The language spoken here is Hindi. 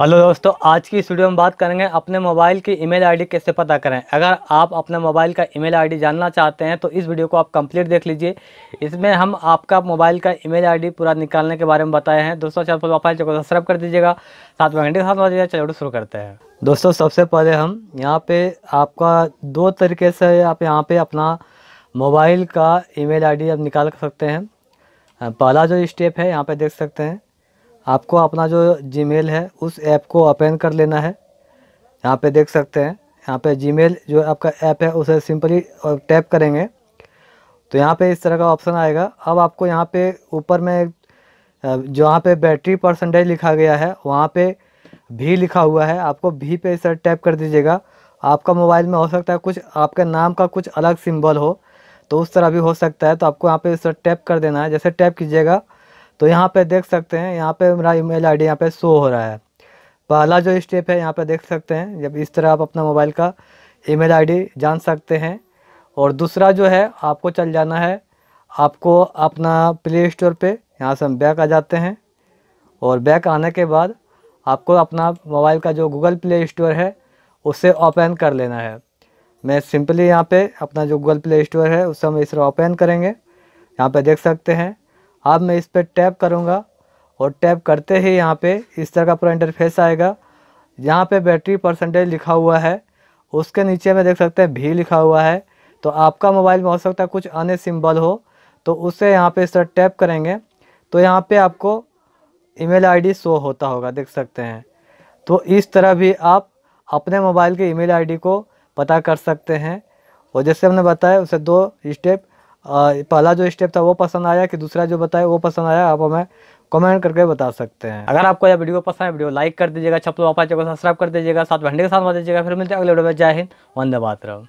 हेलो दोस्तों आज की स्टूडियो में बात करेंगे अपने मोबाइल की ईमेल आईडी कैसे पता करें अगर आप अपने मोबाइल का ईमेल आईडी जानना चाहते हैं तो इस वीडियो को आप कंप्लीट देख लीजिए इसमें हम आपका मोबाइल का ईमेल आईडी पूरा निकालने के बारे में बताए हैं दोस्तों चार पर आप चैनल सब्सक्राइब कर दीजिएगा साथ में घंटे साथ में चलो शुरू करते हैं दोस्तों सबसे पहले हम यहाँ पर आपका दो तरीके से आप यहाँ पर अपना मोबाइल का ई मेल आप निकाल सकते हैं पहला जो स्टेप है यहाँ पर देख सकते हैं आपको अपना जो जीमेल है उस ऐप को ओपन कर लेना है यहाँ पे देख सकते हैं यहाँ पे जीमेल जो आपका ऐप है उसे सिंपली टैप करेंगे तो यहाँ पे इस तरह का ऑप्शन आएगा अब आपको यहाँ पे ऊपर में जो यहाँ पे बैटरी परसेंटेज लिखा गया है वहाँ पे भी लिखा हुआ है आपको भी पे इस तरह टैप कर दीजिएगा आपका मोबाइल में हो सकता है कुछ आपके नाम का कुछ अलग सिंबल हो तो उस तरह भी हो सकता है तो आपको यहाँ पे इस तरह टैप कर देना है जैसे टैप कीजिएगा तो यहाँ पे देख सकते हैं यहाँ पे मेरा ईमेल आईडी यहाँ पे शो हो रहा है पहला जो स्टेप है यहाँ पे देख सकते हैं जब इस तरह आप अपना मोबाइल का ईमेल आईडी जान सकते हैं और दूसरा जो है आपको चल जाना है आपको अपना प्ले स्टोर पर यहाँ से हम बैक आ जाते हैं और बैक आने के बाद आपको अपना मोबाइल का जो गूगल प्ले स्टोर है उसे ओपन कर लेना है मैं सिंपली यहाँ पे अपना जो गूगल प्ले स्टोर है उसे हम इस ओपन करेंगे यहाँ पे देख सकते हैं अब मैं इस पर टैप करूँगा और टैप करते ही यहाँ पे इस तरह का पूरा इंटरफेस आएगा जहाँ पे बैटरी परसेंटेज लिखा हुआ है उसके नीचे में देख सकते हैं भी लिखा हुआ है तो आपका मोबाइल में हो सकता है कुछ अन्य सिंबल हो तो उसे यहाँ पे इस तरह टैप करेंगे तो यहाँ पे आपको ईमेल आईडी शो होता होगा देख सकते हैं तो इस तरह भी आप अपने मोबाइल के ईमेल आईडी को पता कर सकते हैं और जैसे हमने बताया उसे दो स्टेप पहला जो स्टेप था वो पसंद आया कि दूसरा जो बताया वो पसंद आया आप हमें कमेंट करके बता सकते हैं अगर आपको यह वीडियो पसंद है वीडियो लाइक कर दीजिएगा छपलो आप सब्सक्राइब कर दीजिएगा साथ भंडे के साथ मत दीजिएगा फिर मिलते हैं अगले वीडियो में जय हिंद वंदे मातरम